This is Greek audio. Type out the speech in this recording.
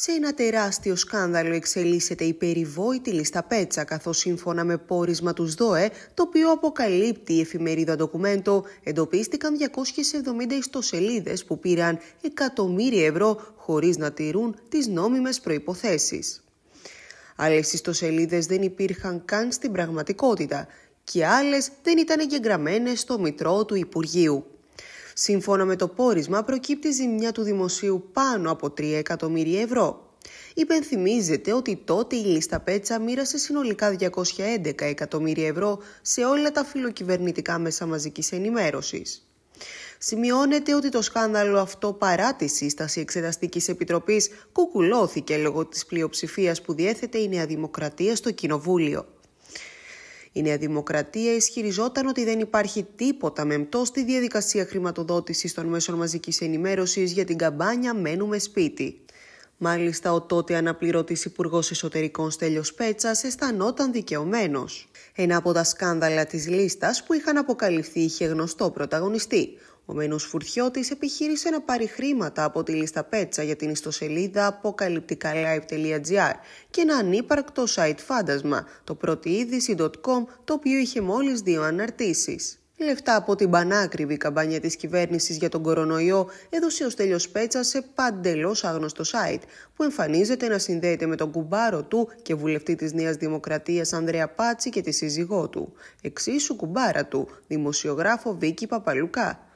Σε ένα τεράστιο σκάνδαλο εξελίσσεται η περιβόητη λίστα Πέτσα, καθώς σύμφωνα με πόρισμα τους ΔΟΕ, το οποίο αποκαλύπτει η εφημερίδα ντοκουμέντο, εντοπίστηκαν 270 ιστοσελίδες που πήραν εκατομμύρια ευρώ χωρίς να τηρούν τις νόμιμες προποθέσει. Άλλες ιστοσελίδες δεν υπήρχαν καν στην πραγματικότητα και άλλες δεν ήταν εγγεγραμμένες στο μητρό του Υπουργείου. Σύμφωνα με το πόρισμα, προκύπτει ζημιά του δημοσίου πάνω από 3 εκατομμύρια ευρώ. Υπενθυμίζεται ότι τότε η λίστα Πέτσα μοίρασε συνολικά 211 εκατομμύρια ευρώ σε όλα τα φιλοκυβερνητικά μέσα μαζικής ενημέρωσης. Σημειώνεται ότι το σκάνδαλο αυτό παρά τη σύσταση Εξεταστικής Επιτροπής κουκουλώθηκε λόγω της πλειοψηφίας που διέθετε η Νέα Δημοκρατία στο Κοινοβούλιο. Η Νέα Δημοκρατία ισχυριζόταν ότι δεν υπάρχει τίποτα μεμπτό στη διαδικασία χρηματοδότησης των μέσων μαζικής ενημέρωσης για την καμπάνια Μένουμε σπίτι. Μάλιστα, ο τότε αναπληρωτής Υπουργός Εσωτερικών Στέλιος Πέτσας αισθανόταν δικαιωμένος. Ένα από τα σκάνδαλα της λίστας που είχαν αποκαλυφθεί είχε γνωστό πρωταγωνιστή, ο Μενούς Φουρτιώτης επιχείρησε να πάρει χρήματα από τη λίστα πέτσα για την ιστοσελίδα apocalypticalive.gr και ένα ανύπαρκτο site φάντασμα, το πρωτοείδηση.com, το οποίο είχε μόλις δύο αναρτήσεις. Λεφτά από την πανάκριβη καμπάνια της κυβέρνησης για τον κορονοϊό έδωσε ο Στέλιος Πέτσα σε παντελώς άγνωστο site που εμφανίζεται να συνδέεται με τον κουμπάρο του και βουλευτή της Νέας Δημοκρατίας Ανδρέα Πάτσι και τη σύζυγό του. Εξίσου κουμπάρα του, δημοσιογράφο Βίκη Παπαλουκά.